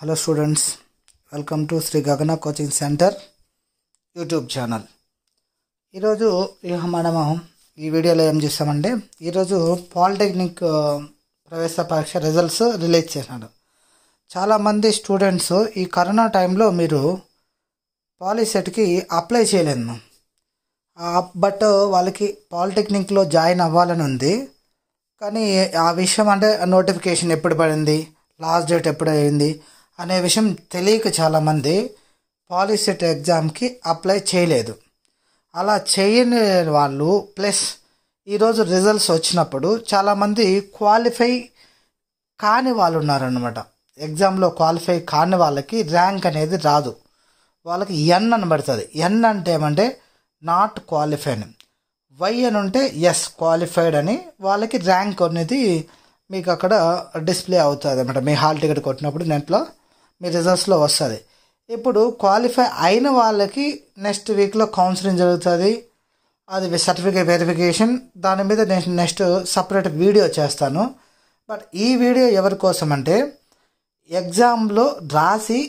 hello students welcome to Shri Gagana coaching centre YouTube channel ఈరోజు మనము ఈ వీడియోలో ఏం చూసామంటే ఈరోజు పాలిటెక్నిక్ ప్రవేశ పరీక్ష రిజల్ట్స్ రిలీజ్ చేశాడు చాలామంది స్టూడెంట్స్ ఈ కరోనా టైంలో మీరు పాలిసెట్కి అప్లై చేయలేదు బట్ వాళ్ళకి పాలిటెక్నిక్లో జాయిన్ అవ్వాలని ఉంది కానీ ఆ విషయం అంటే నోటిఫికేషన్ ఎప్పుడు పడింది లాస్ట్ డేట్ ఎప్పుడు అయింది అనే విషయం తెలియక చాలామంది పాలిసెట్ ఎగ్జామ్కి అప్లై చేయలేదు అలా చేయని వాళ్ళు ప్లస్ ఈరోజు రిజల్ట్స్ వచ్చినప్పుడు చాలామంది క్వాలిఫై కాని వాళ్ళు ఉన్నారనమాట ఎగ్జామ్లో క్వాలిఫై కాని వాళ్ళకి ర్యాంక్ అనేది రాదు వాళ్ళకి ఎన్ అని పడుతుంది ఎన్ అంటే ఏమంటే నాట్ క్వాలిఫైడ్ వై అని ఉంటే ఎస్ క్వాలిఫైడ్ అని వాళ్ళకి ర్యాంక్ అనేది మీకు అక్కడ డిస్ప్లే అవుతుంది అనమాట మీ హాల్ టికెట్ కొట్టినప్పుడు నెట్లో మీ రిజల్ట్స్లో వస్తుంది ఇప్పుడు క్వాలిఫై అయిన వాళ్ళకి నెక్స్ట్ వీక్లో కౌన్సిలింగ్ జరుగుతుంది అది సర్టిఫికేట్ వెరిఫికేషన్ దాని మీద నేను నెక్స్ట్ సపరేట్ వీడియో చేస్తాను బట్ ఈ వీడియో ఎవరి కోసం అంటే ఎగ్జామ్లో రాసి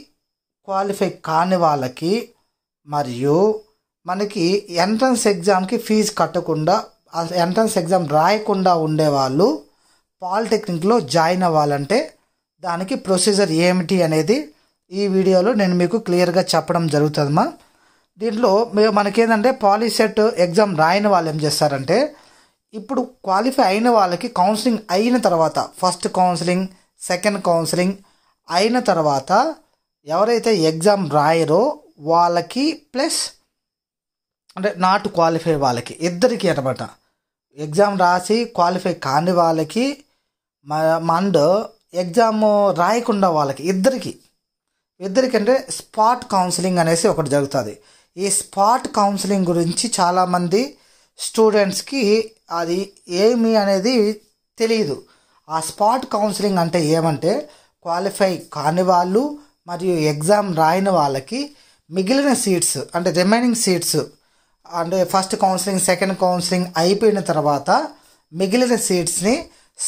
క్వాలిఫై కాని వాళ్ళకి మరియు మనకి ఎంట్రన్స్ ఎగ్జామ్కి ఫీజు కట్టకుండా ఎంట్రన్స్ ఎగ్జామ్ రాయకుండా ఉండేవాళ్ళు పాలిటెక్నిక్లో జాయిన్ అవ్వాలంటే దానికి ప్రొసీజర్ ఏమిటి అనేది ఈ వీడియోలో నేను మీకు క్లియర్గా చెప్పడం జరుగుతుందమ్మా దీంట్లో మనకేంటంటే పాలిసెట్ ఎగ్జామ్ రాయని వాళ్ళు ఏం చేస్తారంటే ఇప్పుడు క్వాలిఫై అయిన వాళ్ళకి కౌన్సిలింగ్ అయిన తర్వాత ఫస్ట్ కౌన్సిలింగ్ సెకండ్ కౌన్సిలింగ్ అయిన తర్వాత ఎవరైతే ఎగ్జామ్ రాయరో వాళ్ళకి ప్లస్ అంటే నాట్ క్వాలిఫై వాళ్ళకి ఇద్దరికి అనమాట ఎగ్జామ్ రాసి క్వాలిఫై కాని వాళ్ళకి మండ్ ఎగ్జామ్ రాయకుండా వాళ్ళకి ఇద్దరికి ఇద్దరికంటే స్పాట్ కౌన్సిలింగ్ అనేసి ఒకటి జరుగుతుంది ఈ స్పాట్ కౌన్సిలింగ్ గురించి చాలామంది స్టూడెంట్స్కి అది ఏమి అనేది తెలియదు ఆ స్పాట్ కౌన్సిలింగ్ అంటే ఏమంటే క్వాలిఫై కాని వాళ్ళు మరియు ఎగ్జామ్ రాయని వాళ్ళకి మిగిలిన సీట్స్ అంటే రిమైనింగ్ సీట్స్ అంటే ఫస్ట్ కౌన్సిలింగ్ సెకండ్ కౌన్సిలింగ్ అయిపోయిన తర్వాత మిగిలిన సీట్స్ని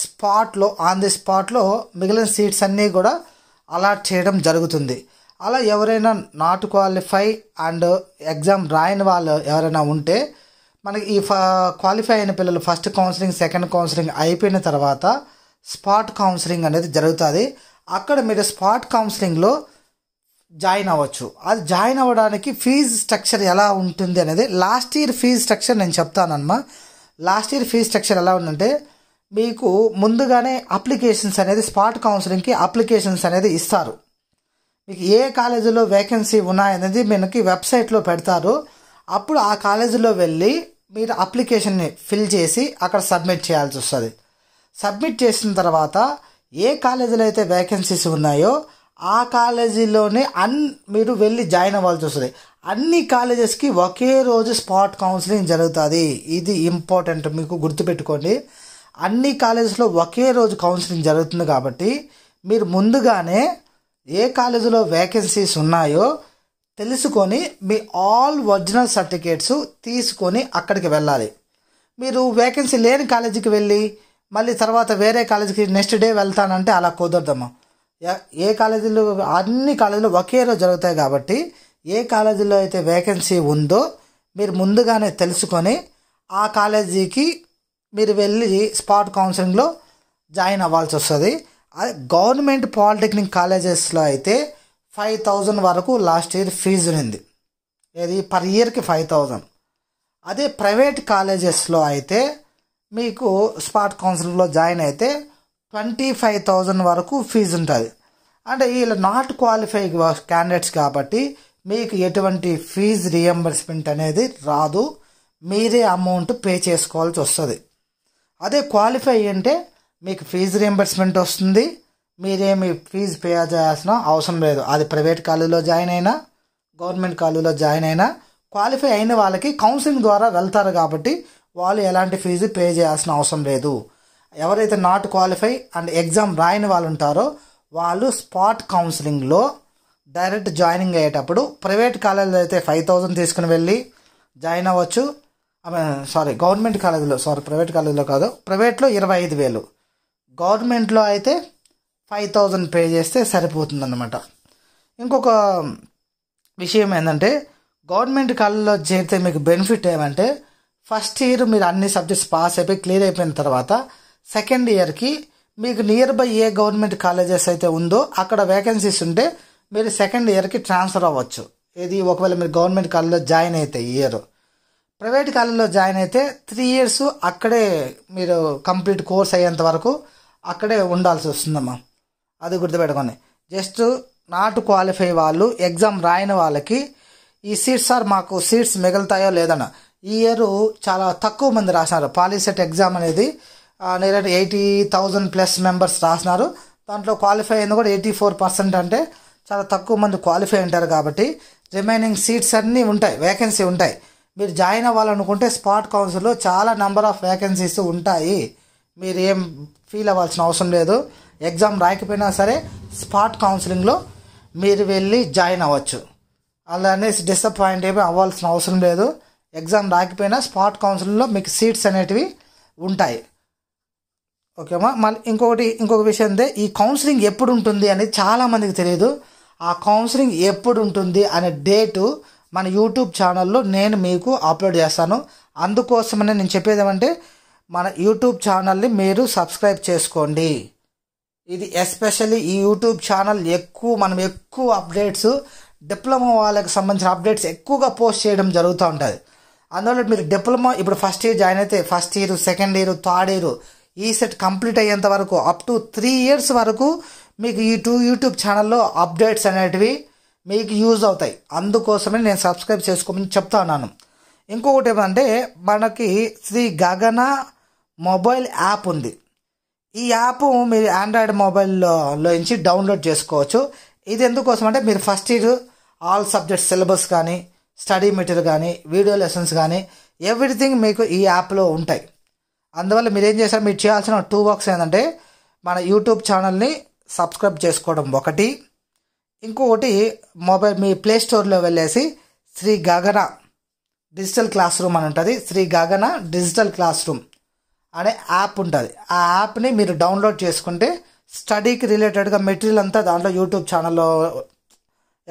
స్పాట్లో ఆన్ ది స్పాట్లో మిగిలిన సీట్స్ అన్నీ కూడా అలాట్ చేయడం జరుగుతుంది అలా ఎవరైనా నాట్ క్వాలిఫై అండ్ ఎగ్జామ్ రాయని వాళ్ళు ఎవరైనా ఉంటే మనకి ఈ క్వాలిఫై అయిన పిల్లలు ఫస్ట్ కౌన్సిలింగ్ సెకండ్ కౌన్సిలింగ్ అయిపోయిన తర్వాత స్పాట్ కౌన్సిలింగ్ అనేది జరుగుతుంది అక్కడ మీరు స్పాట్ కౌన్సిలింగ్లో జాయిన్ అవ్వచ్చు అది జాయిన్ అవ్వడానికి ఫీజు స్ట్రక్చర్ ఎలా ఉంటుంది అనేది లాస్ట్ ఇయర్ ఫీజు స్ట్రక్చర్ నేను చెప్తానమ్మా లాస్ట్ ఇయర్ ఫీజు స్ట్రక్చర్ ఎలా ఉందంటే మీకు ముందుగానే అప్లికేషన్స్ అనేది స్పాట్ కౌన్సిలింగ్కి అప్లికేషన్స్ అనేది ఇస్తారు మీకు ఏ కాలేజీలో వేకెన్సీ ఉన్నాయనేది మీకు వెబ్సైట్లో పెడతారు అప్పుడు ఆ కాలేజీలో వెళ్ళి మీరు అప్లికేషన్ని ఫిల్ చేసి అక్కడ సబ్మిట్ చేయాల్సి వస్తుంది సబ్మిట్ చేసిన తర్వాత ఏ కాలేజీలో అయితే వేకెన్సీస్ ఉన్నాయో ఆ కాలేజీలోనే అన్ మీరు వెళ్ళి జాయిన్ అవ్వాల్సి వస్తుంది అన్ని కాలేజెస్కి ఒకే రోజు స్పాట్ కౌన్సిలింగ్ జరుగుతుంది ఇది ఇంపార్టెంట్ మీకు గుర్తుపెట్టుకోండి అన్ని కాలేజెస్లో ఒకే రోజు కౌన్సిలింగ్ జరుగుతుంది కాబట్టి మీరు ముందుగానే ఏ కాలేజీలో వేకెన్సీస్ ఉన్నాయో తెలుసుకొని మీ ఆల్ ఒరిజినల్ సర్టిఫికేట్స్ తీసుకొని అక్కడికి వెళ్ళాలి మీరు వేకెన్సీ లేని కాలేజీకి వెళ్ళి మళ్ళీ తర్వాత వేరే కాలేజీకి నెక్స్ట్ డే వెళ్తానంటే అలా కుదరదమ్మ ఏ కాలేజీలో అన్ని కాలేజీలు ఒకే రోజు జరుగుతాయి కాబట్టి ఏ కాలేజీలో అయితే వేకెన్సీ ఉందో మీరు ముందుగానే తెలుసుకొని ఆ కాలేజీకి మీరు వెళ్ళి స్పాట్ కౌన్సిలింగ్లో జాయిన్ అవ్వాల్సి వస్తుంది గవర్నమెంట్ పాలిటెక్నిక్ కాలేజెస్లో అయితే ఫైవ్ థౌజండ్ వరకు లాస్ట్ ఇయర్ ఫీజు ఉంది ఏది పర్ ఇయర్కి ఫైవ్ థౌజండ్ అదే ప్రైవేట్ కాలేజెస్లో అయితే మీకు స్పాట్ కౌన్సిలింగ్లో జాయిన్ అయితే ట్వంటీ ఫైవ్ థౌజండ్ వరకు ఫీజు ఉంటుంది అంటే వీళ్ళు నాట్ క్వాలిఫై క్యాండిడేట్స్ కాబట్టి మీకు ఎటువంటి ఫీజు రియంబర్స్మెంట్ అనేది రాదు మీరే అమౌంట్ పే చేసుకోవాల్సి వస్తుంది అదే క్వాలిఫై అంటే మీకు ఫీజు రియంబర్స్మెంట్ వస్తుంది మీరేమి ఫీజు పే చేయాల్సిన అవసరం లేదు అది ప్రైవేట్ కాలేజీలో జాయిన్ అయినా గవర్నమెంట్ కాలేజీలో జాయిన్ అయినా క్వాలిఫై అయిన వాళ్ళకి కౌన్సిలింగ్ ద్వారా వెళ్తారు కాబట్టి వాళ్ళు ఎలాంటి ఫీజు పే చేయాల్సిన అవసరం లేదు ఎవరైతే నాట్ క్వాలిఫై అండ్ ఎగ్జామ్ రాయని వాళ్ళు ఉంటారో వాళ్ళు స్పాట్ కౌన్సిలింగ్లో డైరెక్ట్ జాయినింగ్ అయ్యేటప్పుడు ప్రైవేట్ కాలేజీలో అయితే ఫైవ్ థౌజండ్ తీసుకుని వెళ్ళి జాయిన్ అవ్వచ్చు సారీ గవర్నమెంట్ కాలేజీలో సారీ ప్రైవేట్ కాలేజీలో కాదు ప్రైవేట్లో ఇరవై ఐదు వేలు గవర్నమెంట్లో అయితే ఫైవ్ థౌజండ్ పే చేస్తే సరిపోతుందన్నమాట ఇంకొక విషయం ఏంటంటే గవర్నమెంట్ కాలేజీలో చేరితే మీకు బెనిఫిట్ ఏమంటే ఫస్ట్ ఇయర్ మీరు అన్ని సబ్జెక్ట్స్ పాస్ అయిపోయి క్లియర్ అయిపోయిన తర్వాత సెకండ్ ఇయర్కి మీకు nearby a government colleges అయితే ఉందో అక్కడ వేకెన్సీస్ ఉంటే మీరు సెకండ్ ఇయర్కి ట్రాన్స్ఫర్ అవ్వచ్చు ఇది ఒకవేళ మీరు గవర్నమెంట్ కాలేజ్లో జాయిన్ అయితే ఇయర్ ప్రైవేట్ కాలేజ్లో జాయిన్ అయితే త్రీ ఇయర్స్ అక్కడే మీరు కంప్లీట్ కోర్స్ అయ్యేంత వరకు అక్కడే ఉండాల్సి వస్తుందమ్మా అది గుర్తుపెట్టుకోండి జస్ట్ నాట్ క్వాలిఫై వాళ్ళు ఎగ్జామ్ రాయని వాళ్ళకి ఈ సీట్స్ సార్ మాకు సీట్స్ మిగులుతాయో లేదన్న ఈ ఇయర్ చాలా తక్కువ మంది రాసినారు పాలిసెట్ ఎగ్జామ్ అనేది near eighty thousand plus members రాసినారు దాంట్లో క్వాలిఫై అయింది కూడా ఎయిటీ ఫోర్ పర్సెంట్ అంటే చాలా తక్కువ మంది క్వాలిఫై ఉంటారు కాబట్టి రిమైనింగ్ సీట్స్ అన్నీ ఉంటాయి వేకెన్సీ ఉంటాయి మీరు జాయిన్ అవ్వాలనుకుంటే స్పాట్ కౌన్సిల్లో చాలా నెంబర్ ఆఫ్ వ్యాకెన్సీస్ ఉంటాయి మీరు ఏం ఫీల్ అవ్వాల్సిన అవసరం లేదు ఎగ్జామ్ రాయకపోయినా సరే స్పాట్ కౌన్సిలింగ్లో మీరు వెళ్ళి జాయిన్ అవ్వచ్చు అలానే డిసప్పాయింట్ ఏమీ అవ్వాల్సిన అవసరం లేదు ఎగ్జామ్ రాకపోయినా స్పాట్ కౌన్సిలింగ్లో మీకు సీట్స్ అనేటివి ఉంటాయి ఓకేమా మళ్ళీ ఇంకొకటి ఇంకొక విషయం అంటే ఈ కౌన్సిలింగ్ ఎప్పుడు ఉంటుంది అనేది చాలామందికి తెలియదు ఆ కౌన్సిలింగ్ ఎప్పుడు ఉంటుంది అనే డేటు మన యూట్యూబ్ ఛానల్లో నేను మీకు అప్లోడ్ చేస్తాను అందుకోసమనే నేను చెప్పేది ఏమంటే మన యూట్యూబ్ ఛానల్ని మీరు సబ్స్క్రైబ్ చేసుకోండి ఇది ఎస్పెషల్లీ ఈ యూట్యూబ్ ఛానల్ ఎక్కువ మనం ఎక్కువ అప్డేట్స్ డిప్లొమా వాళ్ళకి సంబంధించిన అప్డేట్స్ ఎక్కువగా పోస్ట్ చేయడం జరుగుతూ ఉంటుంది అందువల్ల మీరు డిప్లొమా ఇప్పుడు ఫస్ట్ ఇయర్ జాయిన్ అయితే first year second year third year ఈ సెట్ కంప్లీట్ అయ్యేంత వరకు అప్ టు త్రీ ఇయర్స్ వరకు మీకు ఈ టూ యూట్యూబ్ ఛానల్లో అప్డేట్స్ అనేటివి మీకు యూజ్ అవుతాయి అందుకోసమే నేను సబ్స్క్రైబ్ చేసుకోమని చెప్తా ఉన్నాను ఇంకొకటి ఏమంటే మనకి శ్రీ గగన మొబైల్ యాప్ ఉంది ఈ యాప్ మీరు ఆండ్రాయిడ్ మొబైల్లో నుంచి డౌన్లోడ్ చేసుకోవచ్చు ఇది ఎందుకోసం అంటే మీరు first year all subject syllabus కానీ స్టడీ మెటీరియల్ కానీ వీడియో లెసన్స్ కానీ ఎవ్రీథింగ్ మీకు ఈ యాప్లో ఉంటాయి అందువల్ల మీరు ఏం చేస్తారు మీరు చేయాల్సిన టూ వర్క్స్ ఏంటంటే మన యూట్యూబ్ ఛానల్ని సబ్స్క్రైబ్ చేసుకోవడం ఒకటి ఇంకొకటి మొబైల్ మీ ప్లే స్టోర్లో వెళ్ళేసి Shri Gagana digital class room అని ఉంటుంది Shri Gagana digital classroom అనే యాప్ ఉంటుంది ఆ యాప్ని మీరు డౌన్లోడ్ చేసుకుంటే స్టడీకి రిలేటెడ్గా మెటీరియల్ అంతా దాంట్లో యూట్యూబ్ ఛానల్లో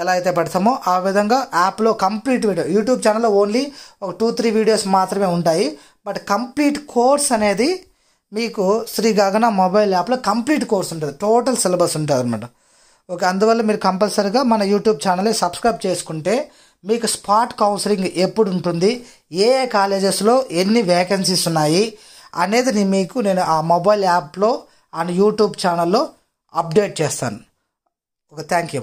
ఎలా అయితే పెడతామో ఆ విధంగా యాప్లో కంప్లీట్ వీడియో యూట్యూబ్ ఛానల్లో ఓన్లీ ఒక టూ త్రీ వీడియోస్ మాత్రమే ఉంటాయి బట్ కంప్లీట్ కోర్స్ అనేది మీకు శ్రీ గగన మొబైల్ యాప్లో కంప్లీట్ కోర్స్ ఉంటుంది టోటల్ సిలబస్ ఉంటుంది అనమాట ఓకే అందువల్ల మీరు కంపల్సరీగా మన యూట్యూబ్ ఛానల్ని సబ్స్క్రైబ్ చేసుకుంటే మీకు స్పాట్ కౌన్సిలింగ్ ఎప్పుడు ఉంటుంది ఏ ఏ కాలేజెస్లో ఎన్ని వేకెన్సీస్ ఉన్నాయి అనేది మీకు నేను ఆ మొబైల్ యాప్లో అండ్ యూట్యూబ్ ఛానల్లో అప్డేట్ చేస్తాను ఓకే థ్యాంక్ యూ